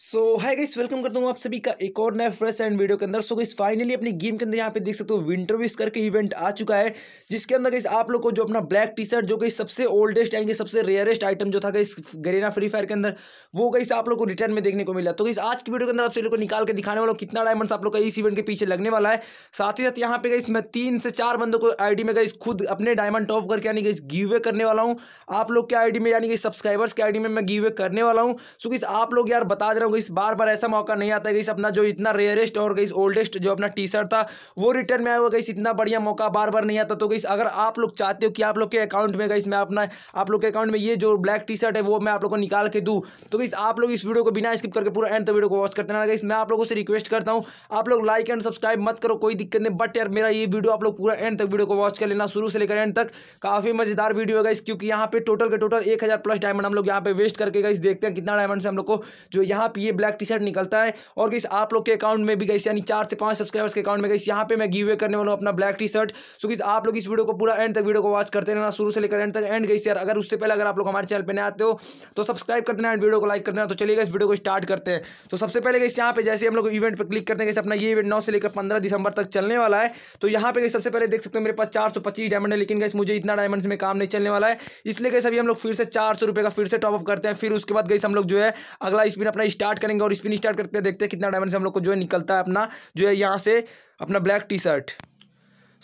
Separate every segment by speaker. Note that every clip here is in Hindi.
Speaker 1: सो हाय गाइस वेलकम करता हूँ आप सभी का एक और नया फ्रेश एंड वीडियो के अंदर सो गाइस फाइनली अपनी गेम के अंदर यहाँ पे देख सकते हो विंटर विश करके इवेंट आ चुका है जिसके अंदर गाइस आप लोग को जो अपना ब्लैक टी शर्ट जो कि सबसे ओल्डेस्ट एंड सबसे रेयरेस्ट आइटम जो था गाइस गरीना फ्री फायर के अंदर वो गाइस आप लोग को रिटर्न में देखने को मिला तो गाइस आज की वीडियो के अंदर आप सभी लोग को निकाल के दिखाने वाला कितना डायमंड्स आप लोग का इस इवेंट के पीछे लगने वाला है साथ ही साथ यहाँ पे गाइस मैं तीन से चार बंदों को डी में गाइस खुद अपने डायमंड टॉप करके यानी गाइस गिवे करने वाला हूँ आप लोग के आईडी में यानी कि सब्सक्राइबर्स के डी में मैं वे करने वाला हूँ सो गाइस आप लोग यार बता दे हूँ गई बार बार ऐसा मौका नहीं आता गई अपना जो इतना रेयरेस्ट और गई ओल्डेस्ट जो अपना टी शर्ट था वो रिटर्न में आया हुआ गई इतना बढ़िया मौका बार बार नहीं आता तो गई अगर आप लोग चाहते हो कि आप लोग के अकाउंट में गई मैं अपना आप लोग के अकाउंट में ये जो ब्लैक टी शर्ट है वो मैं आप लोग को निकाल के दूँ तो गई आप लोग इस वीडियो को बिना स्किप करके पूरा एंड तक वीडियो को वॉच करते ना गई मैं आप लोगों से रिक्वेस्ट करता हूँ आप लोग लाइक एंड सब्सक्राइब मत करो कोई दिक्कत नहीं बट यार मेरा ये वीडियो आप लोग पूरा एंड तक वीडियो को वॉच कर लेना शुरू से लेकर एंड तक काफ़ी मज़ेदार वीडियो है गाइस क्योंकि यहाँ पे टोटल के टोटल एक हज़ार प्लस डायमंड हम लोग यहाँ पे वेस्ट करके गई देखते हैं कितना डायमंड से हम लोग को जो यहाँ ये ब्लैक टी शर्ट निकलता है और गई आप लोग के अकाउंट में भी गई यानी चार से पांच सब्सक्राइबर्स के अकाउंट में गई यहाँ पे मैं गिवे करने वाला हूँ अपना ब्लैक टी शर्ट सो गई आप लोग इस वीडियो को पूरा एंड तक वीडियो को वॉच करते रहना शुरू से लेकर एंड तक एंड गई यार अगर उससे पहले अगर आप लोग हमारे चैनल पर आते हो तो सब्सक्राइब कर देना एंड वीडियो को लाइक कर देना तो चलिए इस वीडियो को स्टार्ट करते हैं तो सबसे पहले गई यहाँ पे जैसे हम लोग इवेंट पर क्लिक करते हैं अपना ये इवेंट नौ से लेकर पंद्रह दिसंबर तक चलने वाला है तो यहाँ पे सबसे पहले देख सकते हो मेरे पास चार सौ पच्चीस डायमंड है लेकिन गई मुझे इतना डायमंड में काम नहीं चलने वाला है इसलिए गई सभी हम लोग फिर से चार सौ रुपए का फिर से टॉपअप करते हैं फिर उसके बाद गई हम लोग जो है अगला स्पिन अपना स्टार्ट स्टार्ट करेंगे और स्पिन स्टार्ट करते हैं देखते हैं कितना डायमंड से हम लोग को जो है निकलता है अपना जो है यहाँ से अपना ब्लैक टी शर्ट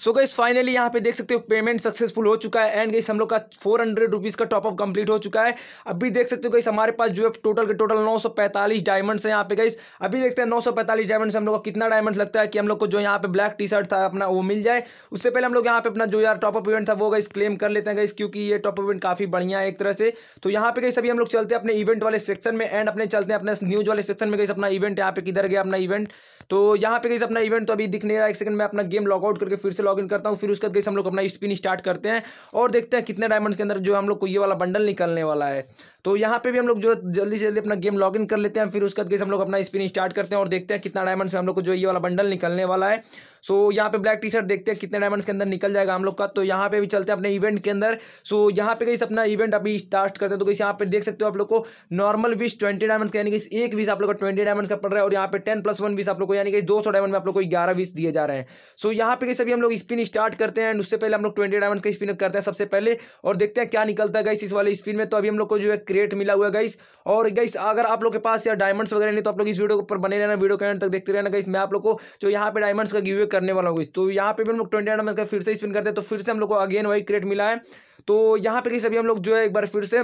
Speaker 1: सो गई फाइनली यहाँ पे देख सकते हो पेमेंट सक्सेसफुल हो चुका है एंड गई हम लोग का फोर हंड्रेड रुपीज़ का टॉपअप कंप्लीट हो चुका है अभी देख सकते हो गई हमारे पास जो है टोटल के टोटल नौ सौ पैंतालीस डायमंड्स हैं यहाँ पे गई अभी देखते हैं नौ सौ पैंतालीस डायमंड्स हम लोग का कितना डायमंड्स लगता है कि हम लोग को जो यहाँ पे ब्लैक टी शर्ट था अपना वो मिल जाए उससे पहले हम लोग यहाँ पे अपना जो यार टॉपअप इवेंट था वो गई क्लेम कर लेते हैं गई क्योंकि ये टॉपअप इवेंट काफ़ी बढ़िया है एक तरह से तो यहाँ पे गई सभी हम लोग चलते हैं अपने इवेंट वाले सेक्शन में एंड अपने चलते हैं अपने न्यूज़ वाले सेक्शन में गई अपना इवेंट यहाँ पे किधर गया अपना इवेंट तो यहाँ पे कहीं अपना इवेंट तो अभी दिख नहीं रहा एक सेकंड मैं अपना गेम लॉगआउट करके फिर से लॉगिन करता हूँ फिर उसके बाद गई हम लोग अपना स्पिन स्टार्ट करते हैं और देखते हैं कितने डायमंड्स के अंदर जो हम लोग को ये वाला बंडल निकलने वाला है तो यहाँ पे भी हम लोग जो जल्दी से जल्दी अपना गेम लॉग इन कर लेते हैं फिर उसके बाद हम लोग अपना स्पिन स्टार्ट करते हैं और देखते हैं कितना डायमंड से हम लोग को जो ये वाला बंडल निकलने वाला है सो यहाँ पे ब्लैक टी शर्ट देखते हैं कितने डायमंड्स के अंदर निकल जाएगा हम लोग का तो यहाँ पे भी चलते हैं अपने इवेंट के अंदर सो यहाँ पे कहीं अपना इवेंट अभी स्टार्ट करते हैं तो कहीं यहाँ पे देख सकते हो आप लोग को नॉर्मल विश ट्वेंटी डायमंड का यानी कि एक विश आप लोग का ट्वेंटी डायमंड का पड़ रहा है और यहाँ पे टेन प्लस वन विश आप लोग को यानी कि दो सौ डायमंड में आप लोग को ग्यारह विश दिए जा रहे हैं सो यहाँ पे कहीं हम लोग स्पिन स्टार्ट करते हैं उससे पहले हम लोग ट्वेंटी डायमंड का स्पिन करते हैं सबसे पहले और देखते हैं क्या निकलता है इस वाले स्पिन में तो अभी हम लोग को जो है क्रिएट मिला हुआ है गाइस और गाइस अगर आप लोग के पास यार डायमंड्स वगैरह नहीं तो आप लोग इस वीडियो के ऊपर बने रहना वीडियो के एंड तक देखते रहना गाइस मैं आप लोग को जो यहाँ पे डायमंड्स का गिवे करने वाला हूँ तो यहाँ पे भी हम लोग ट्वेंटी डायमंड का फिर से स्पिन करते हैं तो फिर से हम लोग को अगेन वही क्रेट मिला है तो यहाँ पे गई अभी हम लोग जो है एक बार फिर से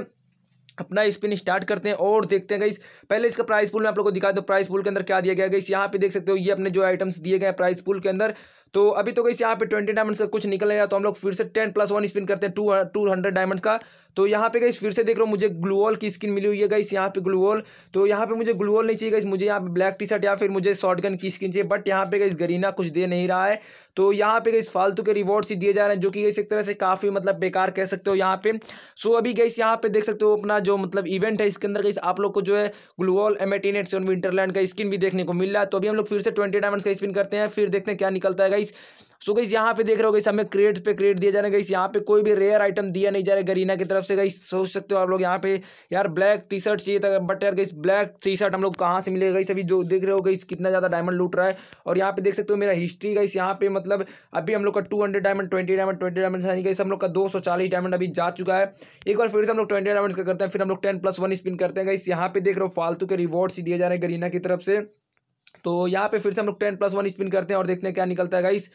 Speaker 1: अपना स्पिन स्टार्ट करते हैं और देखते हैं गाइस पहले इसका प्राइस पूल मैं आप लोग को दिखा दो प्राइस पूल के अंदर क्या दिया गया गाइस यहाँ पे देख सकते हो ये अपने जो आइटम्स दिए गए प्राइस पूल के अंदर तो अभी तो कैसे यहाँ पे ट्वेंटी डायमंड्स का कुछ निकल रहा तो हम लोग फिर से टेन प्लस वन स्पिन करते हैं टू टू हंड्रेड डायमंड्स का तो यहाँ पे गई फिर से देख रहा हूँ मुझे ग्लूवॉल की स्किन मिली हुई है गई यहाँ पे ग्लूवॉल तो यहाँ पे मुझे ग्लूवॉल नहीं चाहिए गई मुझे यहाँ पे ब्लैक टी शर्ट या फिर मुझे शॉर्ट गन की स्किन चाहिए बट यहाँ पे गई गरीना कुछ दे नहीं रहा है तो यहाँ पे गई फालतू के रिवॉर्ड्स ही दिए जा रहे हैं जो कि एक तरह से काफ़ी मतलब बेकार कह सकते हो यहाँ पे सो अभी गई यहाँ पे देख सकते हो अपना जो मतलब इवेंट है इसके अंदर गई आप लोग को जो है ग्लूवॉल एमेटीनेट विंटरलैंड का स्किन भी देखने को मिल रहा है तो अभी हम लोग फिर से ट्वेंटी डायमंड का स्पिन करते हैं फिर देखते हैं क्या निकलता है गाइस सो गई यहाँ पे देख रहे हो गई हमें क्रेट पे क्रेट दिया जा रहा है गई यहाँ पे कोई भी रेयर आइटम दिया नहीं जा रहा है गरीना की तरफ से गई सोच सकते हो आप लोग यहाँ पे यार ब्लैक टी शर्ट चाहिए था बट यार गई ब्लैक टी शर्ट हम लोग कहाँ से मिलेगा अभी जो देख रहे हो गई कितना ज़्यादा डायमंड लूट रहा है और यहाँ पे देख सकते हो मेरा हिस्ट्री गई यहाँ पे मतलब अभी हम लोग का two diamond twenty diamond twenty diamond नहीं गई हम लोग का दो डायमंड अभी जा चुका है एक बार फिर से हम लोग ट्वेंटी डायमंड करते हैं फिर हम लोग टेन प्लस वन स्पिन करते हैं गई यहाँ पे देख रहे हो फालतू के रिवॉर्ड्स ही दिए जा रहे हैं गरीना की तरफ से तो यहाँ पे फिर से हम लोग टेन प्लस वन स्पिन करते हैं और देखते हैं क्या निकलता है गाइस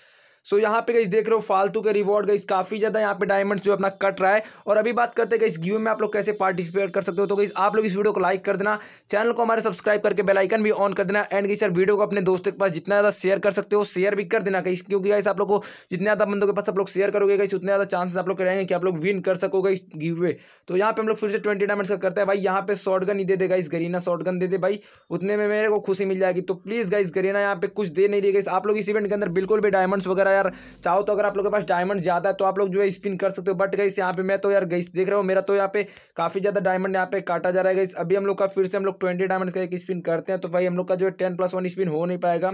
Speaker 1: सो यहाँ पे गई देख रहे हो फालतू के रिवॉर्ड गई काफ़ी ज़्यादा यहाँ पे डायमंड जो अपना कट रहा है और अभी बात करते हैं इस गेम में आप लोग कैसे पार्टिसिपेट कर सकते हो तो गई आप लोग इस वीडियो को लाइक कर देना चैनल को हमारे सब्सक्राइब करके बेलाइकन भी ऑन कर देना एंड गई सर वीडियो को अपने दोस्तों के पास जितना ज़्यादा शेयर कर सकते हो शेयर भी कर देना कहीं क्योंकि गाइस आप लोग को जितने ज़्यादा बंदों के पास आप लोग शेयर करोगे गई उतने ज़्यादा चांसेस आप लोग रहेंगे कि आप लोग विन कर सकोगे इस गिवे तो यहाँ पे हम लोग फिर से ट्वेंटी डायमंड का करते हैं भाई यहाँ पे शॉर्ट गन ही दे देगा इस गरीना शॉर्ट गन दे दे भाई उतने में मेरे को खुशी मिल जाएगी तो प्लीज़ गाइस गरीना यहाँ पे कुछ दे नहीं देगा आप लोग इस इवेंट के अंदर बिल्कुल भी डायमंड्स वगैरह यार चाहो तो अगर आप लोग के पास डायमंड ज़्यादा है तो आप लोग जो है स्पिन कर सकते हो बट गई यहाँ पे मैं तो यार गई देख रहा हूँ मेरा तो यहाँ पे काफ़ी ज़्यादा डायमंड यहाँ पे काटा जा रहा है गई अभी हम लोग का फिर से हम लोग ट्वेंटी डायमंड का एक स्पिन करते हैं तो भाई हम लोग का जो है टेन प्लस वन स्पिन हो नहीं पाएगा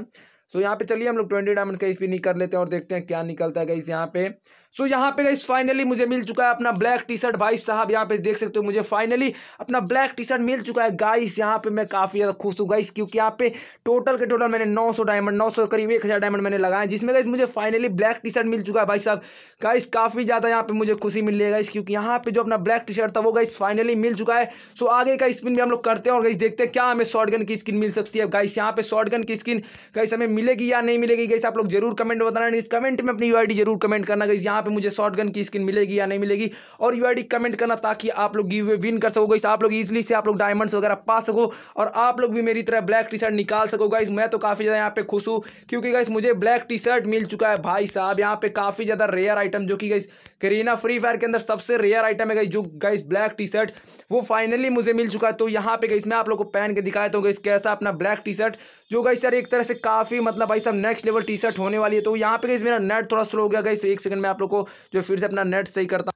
Speaker 1: तो यहाँ पे चलिए हम लोग ट्वेंटी डायमंड का स्पिन ही कर लेते हैं और देखते हैं क्या निकलता है गई यहाँ पे सो so, यहाँ पे गाइस फाइनली मुझे मिल चुका है अपना ब्लैक टी शर्ट भाई साहब यहाँ पे देख सकते हो मुझे फाइनली अपना ब्लैक टी शर्ट मिल चुका है गाइस यहाँ पे मैं काफ़ी ज़्यादा खुश हूँ गाइस क्योंकि यहाँ पे टोटल के टोटल मैंने 900 डायमंड 900 करीब एक हज़ार डायमंड मैंने लगाए जिसमें गाइस मुझे फाइनली ब्लैक टी शर्ट मिल चुका है भाई साहब गाइस काफ़ी ज़्यादा यहाँ पे मुझे खुशी मिल रही क्योंकि यहाँ पे जो अपना ब्लैक टी शर्ट था वो गाइस फाइनली मिल चुका है सो आगे का स्पिन भी हम लोग करते हैं और गाइस देखते हैं क्या हमें शॉर्ट की स्किन मिल सकती है गाइस यहाँ पे शॉर्ट की स्किन गाइस हमें मिलेगी या नहीं मिलेगी गाइस आप लोग जरूर कमेंट बताना इस कमेंट में अपनी यू जरूर कमेंट करना गाइस यहाँ यहाँ पे मुझे गन की स्किन मिलेगी या नहीं मिलेगी और यू कमेंट करना ताकि आप लोग गिव विन कर सको गाइस आप लोग इजिली से आप लोग डायमंड्स वगैरह पा सको और आप लोग भी मेरी तरह ब्लैक टी शर्ट निकाल सको गाइस मैं तो काफ़ी ज़्यादा यहाँ पे खुश हूँ क्योंकि गाइस मुझे ब्लैक टी शर्ट मिल चुका है भाई साहब यहाँ पे काफ़ी ज़्यादा रेयर आइटम जो कि गाइस करीना फ्री फायर के अंदर सबसे रेयर आइटम है गई जो गाइस ब्लैक टी शर्ट वो फाइनली मुझे मिल चुका है तो यहाँ पे गई मैं आप लोग को पहन के दिखाया तो गई कैसा अपना ब्लैक टी शर्ट जो गई सर एक तरह से काफ़ी मतलब भाई सब नेक्स्ट लेवल टी शर्ट होने वाली है तो यहाँ पे गई मेरा नेट थोड़ा स्लो हो गया गई एक सेकंड में आप लोग को जो फिर से अपना नेट सही करता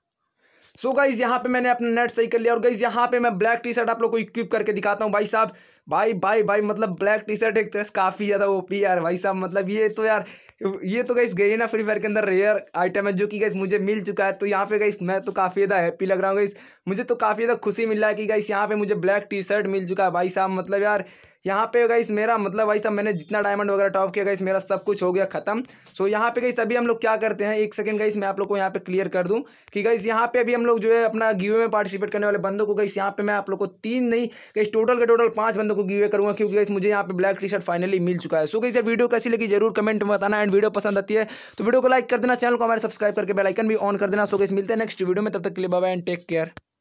Speaker 1: सो so गाइज यहाँ पे मैंने अपना नेट सही कर लिया और गाइज यहाँ पे मैं ब्लैक टी शर्ट आप लोग को इक्विप करके दिखाता हूँ भाई साहब भाई भाई भाई मतलब ब्लैक टी शर्ट एक तरह से काफ़ी ज़्यादा ओपी यार भाई साहब मतलब ये तो यार ये तो गई गरीना फ्री फायर के अंदर रेयर आइटम है जो कि गई मुझे मिल चुका है तो यहाँ पे गई मैं तो काफ़ी ज़्यादा हैप्पी लग रहा हूँ गई मुझे तो काफ़ी ज़्यादा खुशी मिल रहा है कि गई यहाँ पे मुझे ब्लैक टी शर्ट मिल चुका है भाई साहब मतलब यार यहाँ पे गई मेरा मतलब भाई साहब मैंने जितना डायमंड वगैरह टॉप किया गई मेरा सब कुछ हो गया खत्म सो यहाँ पे गई अभी हम लोग क्या करते हैं एक सेकंड गई मैं आप लोग को यहाँ पे क्लियर कर दूँ कि गई यहाँ पे अभी हम लोग जो है अपना गिवे में पार्टिसिपेट करने वाले बंदों को गई यहाँ पे मैं आप लोग को तीन नहीं गई टोटल के टोटल पाँच बंदों को गिवे करूँगा क्योंकि गई मुझे यहाँ पे ब्लैक टी शर्ट फाइनली मिल चुका है सो गाइस वीडियो कैसी लगी जरूर कमेंट में बताना एंड वीडियो पसंद आती है तो वीडियो को लाइक कर देना चैनल को हमारे सब्सक्राइब करके बेलाइकन भी ऑन कर देना सो गई मिलते हैं नेक्स्ट वीडियो में तब तक के लिए बाबा एंड टेक केयर